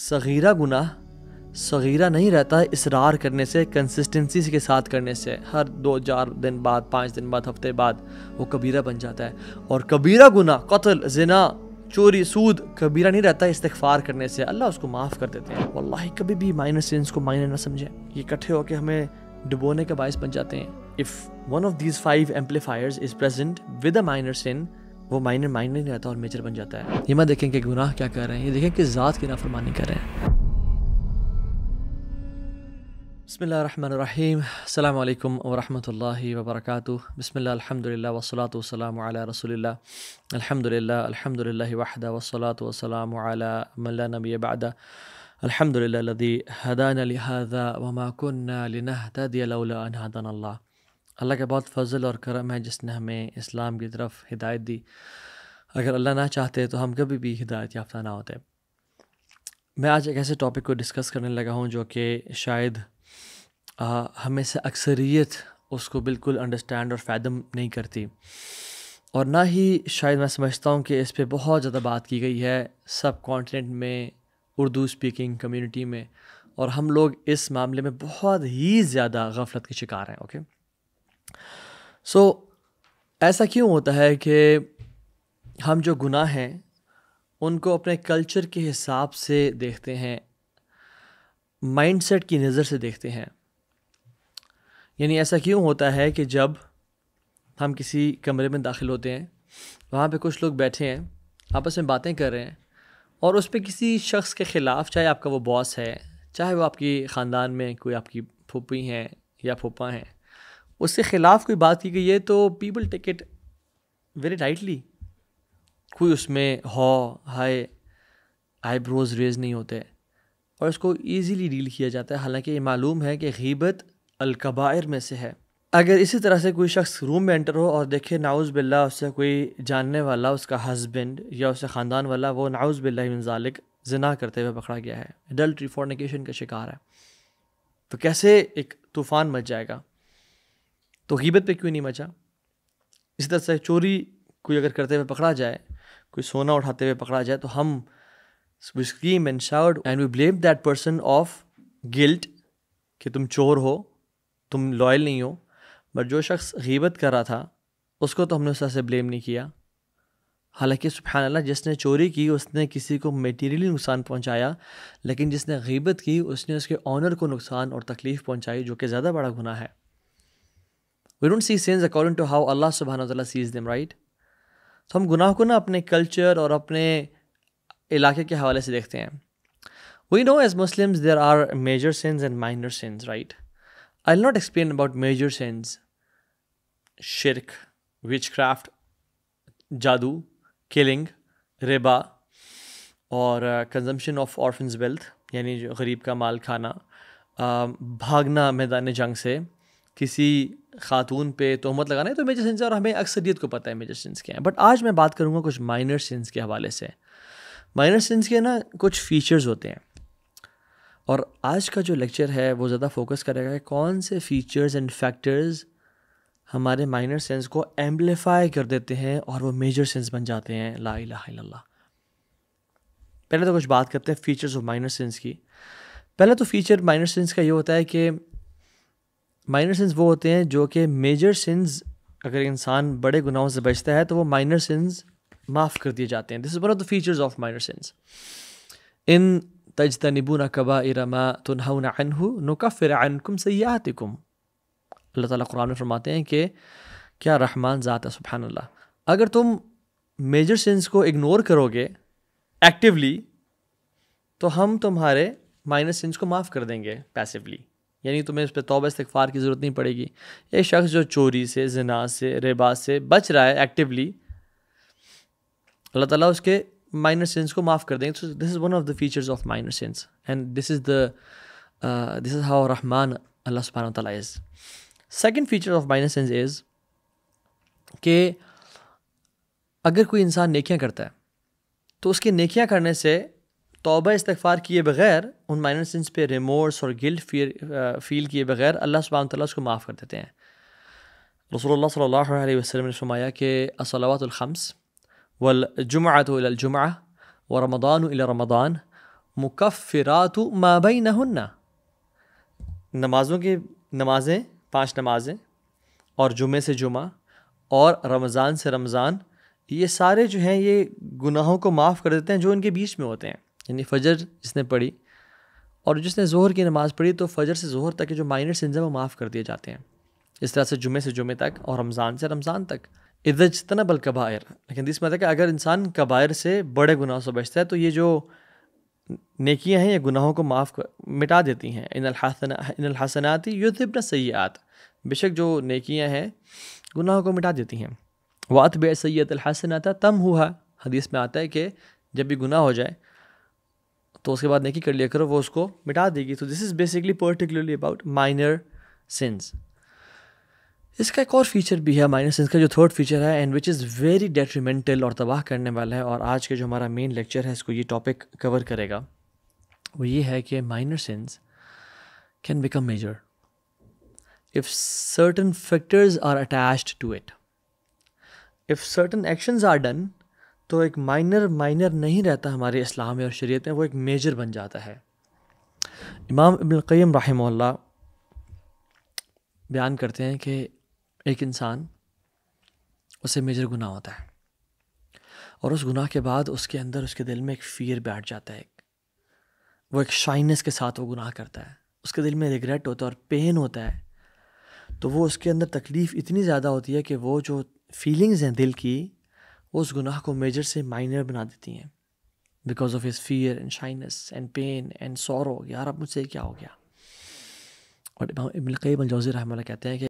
सगीरा गुनाह सगीरा नहीं रहता है इसरार करने से कंसिस्टेंसी के साथ करने से हर दो चार दिन बाद पाँच दिन बाद हफ्ते बाद वो कबीरा बन जाता है और कबीरा गुना कत्ल जना चोरी सूद कबीरा नहीं रहता इस्तफार करने से अल्लाह उसको माफ़ कर देते हैं वल्लाह कभी भी माइनर सेंस को माइनर ना समझें ये इकट्ठे होकर हमें डुबोने का बायस बन जाते हैं if one of these five amplifiers is present with a minor sin वो मायने मायने नहीं रहता और मेजर बन जाता है ये मत देखें कि गुनाह क्या कर रहे हैं ये देखें कि ज़ात की नाफरमानी कर रहे हैं बसमीम अल्लाम वबरक बसमिल्ल अलहमदिल्ला वसलात वसलाम रसोल्ला अलहमदिल्लादी हदान लिहाजा वमा कन्ना लिनहदा अल्लाह का बहुत फ़जल और करम है जिसने हमें इस्लाम की तरफ हिदायत दी अगर अल्लाह ना चाहते तो हम कभी भी हिदायत याफ्ता ना होते मैं आज एक ऐसे टॉपिक को डिस्कस करने लगा हूँ जो कि शायद हमें से अक्सरियत उसको बिल्कुल अंडरस्टैंड और फ़ैदम नहीं करती और ना ही शायद मैं समझता हूँ कि इस पर बहुत ज़्यादा बात की गई है सब कॉन्टीनेंट में उर्दू स्पीकिंग कम्युनिटी में और हम लोग इस मामले में बहुत ही ज़्यादा गफलत के शिकार हैं ओके okay? सो so, ऐसा क्यों होता है कि हम जो गुनाह हैं उनको अपने कल्चर के हिसाब से देखते हैं माइंडसेट की नज़र से देखते हैं यानी ऐसा क्यों होता है कि जब हम किसी कमरे में दाखिल होते हैं वहाँ पे कुछ लोग बैठे हैं आपस में बातें कर रहे हैं और उस पर किसी शख्स के ख़िलाफ़ चाहे आपका वो बॉस है चाहे वो आपकी ख़ानदान में कोई आपकी फूपी हैं या फूपा हैं उसके ख़िलाफ़ कोई बात की गई है तो people take it very tightly कोई उसमें हॉ हाय आईब्रोज रेज नहीं होते और इसको ईजीली डील किया जाता है हालांकि ये मालूम है कि गीबत अलकबायर में से है अगर इसी तरह से कोई शख्स रूम में एंटर हो और देखे नाउज़ बिल्ला उससे कोई जानने वाला उसका हस्बैंड या उसका ख़ानदान वाला वो नाउज़ बिल्लाजालिक जना करते हुए पकड़ा गया है एडल्ट रिफोर्निकेशन का शिकार है तो कैसे एक तूफ़ान मच जाएगा तो गीबत पे क्यों नहीं मचा इसी तरह से चोरी कोई अगर करते हुए पकड़ा जाए कोई सोना उठाते हुए पकड़ा जाए तो हम scream and shout and we blame that person of guilt कि तुम चोर हो तुम लॉयल नहीं हो बट जो शख्स गीबत कर रहा था उसको तो हमने उस तरह से ब्लेम नहीं किया हालांकि सुबहान अल्लाह जिसने चोरी की उसने किसी को मटेरियली नुकसान पहुंचाया लेकिन जिसने गीबत की उसने उसके ऑनर को नुकसान और तकलीफ़ पहुंचाई जो कि ज़्यादा बड़ा गुना है we don't see sins according to how Allah सुबह तला सीज दम राइट तो हम गुनाह को ना अपने कल्चर और अपने इलाके के हवाले से देखते हैं we know as Muslims there are major sins and minor sins right I not explain about major sins शिरक विच क्राफ्ट जादू किलिंग रेबा और कंजम्पशन ऑफ ऑर्फन्स वेल्थ यानी गरीब का माल खाना um, भागना मैदान जंग से किसी खातून पे तोहमत लगाना है तो मेजर सिंस और हमें अक्सरियत को पता है मेजर सिंस के हैं बट आज मैं बात करूँगा कुछ माइनर सिंस के हवाले से माइनर सिंस के ना कुछ फीचर्स होते हैं और आज का जो लेक्चर है वो ज़्यादा फोकस करेगा कौन से फीचर्स एंड फैक्टर्स हमारे माइनर सेंस को एम्पलीफाई कर देते हैं और वो मेजर सेंस बन जाते हैं ला इला पहले तो कुछ बात करते हैं फीचर्स ऑफ माइनर सेंस की पहला तो फीचर माइनर सेंस का ये होता है कि माइनर सिंस वो होते हैं जो कि मेजर सिंस अगर इंसान बड़े गुनाहों से बचता है तो वो माइनर सिंस माफ़ कर दिए जाते हैं this is one of the features of minor sins इन नबू न कबा इरमा तो फिर नुका फ़िरकुम सयातिकुम अल्लाह ताला कुरान में फरमाते हैं कि क्या रहमान ज़ात है सुबहान अल्लाह अगर तुम मेजर सिंस को इग्नोर करोगे एक्टिवली तो हम तुम्हारे माइनर सिंस को माफ़ कर देंगे पैसिवली यानी तुम्हें इस पर तोबा इस्तफ़ार की ज़रूरत नहीं पड़ेगी एक शख्स जो चोरी से जना से रेबा से बच रहा है एक्टिवली अल्लाह ताला उसके माइनर सेंस को माफ़ कर देंगे this is one of the features of minor sins and this is the this is how Rahman Allah सुबहान तला is second feature of minor sins is कि अगर कोई इंसान नेकियाँ करता है तो उसके नेकियाँ करने से तोबा इस्तफ़ार किए बगैर उन माइनर सिंस पे रिमोर्स और गिल्ट फील फील किए बगैर अल्लाह सुबह तला उसको माफ़ कर देते हैं रसोल सल्ला वसलम ने फरमाया कि असलवातुलखम्स वलजुमातुलजुमा व रमदान रमदान मुकफ़रात माबई न नमाज़ों की नमाज़ें पाँच नमाज़ें और जुमे से जुमा और रमज़ान से रमज़ान ये सारे जो हैं ये गुनाहों को माफ़ कर देते हैं जो इनके बीच में होते हैं यानी फ़जर जिसने पढ़ी और जिसने जोहर की नमाज़ पढ़ी तो फ़जर से जोहर तक के जो माइनर सिंज हैं वो माफ़ कर दिए जाते हैं इस तरह से जुमे से जुमे तक और रमज़ान से रमज़ान तक जितना बल कबायर लेकिन इसमें था कि अगर इंसान कबायर से बड़े गुनाहों से बचता है तो ये जो नेकियाँ हैं ये गुनाहों को माफ़ मिटा देती हैं इन हसनाती युद्ध सयात बेशक जो नेकियाँ हैं गुनाहों को मिटा देती हैं वात बे सैत हसनाता तम हुआ हदीस में आता है कि जब भी गुनाह हो जाए तो उसके बाद नेकी कर लिया करो वो उसको मिटा देगी तो this is basically particularly about minor sins इसका एक और फीचर भी है माइनर सिंस का जो थर्ड फीचर है and which is very detrimental और तबाह करने वाला है और आज के जो हमारा मेन लेक्चर है इसको ये टॉपिक कवर करेगा वो ये है कि minor sins can become major if certain factors are attached to it if certain actions are done तो एक माइनर माइनर नहीं रहता हमारे इस्लाम में और शरीयत में वो एक मेजर बन जाता है इमाम इबनकैम रहा बयान करते हैं कि एक इंसान उसे मेजर गुनाह होता है और उस गुनाह के बाद उसके अंदर उसके दिल में एक फ़ियर बैठ जाता है वो एक शाइनेस के साथ वो गुनाह करता है उसके दिल में रिग्रेट होता है और पेन होता है तो वो उसके अंदर तकलीफ़ इतनी ज़्यादा होती है कि वो जो फीलिंग्स हैं दिल की उस गुनाह को मेजर से माइनर बना देती हैं because of his fear and shyness and pain and sorrow यार अब मुझसे क्या हो गया और इमाम इबन कैब कहते हैं कि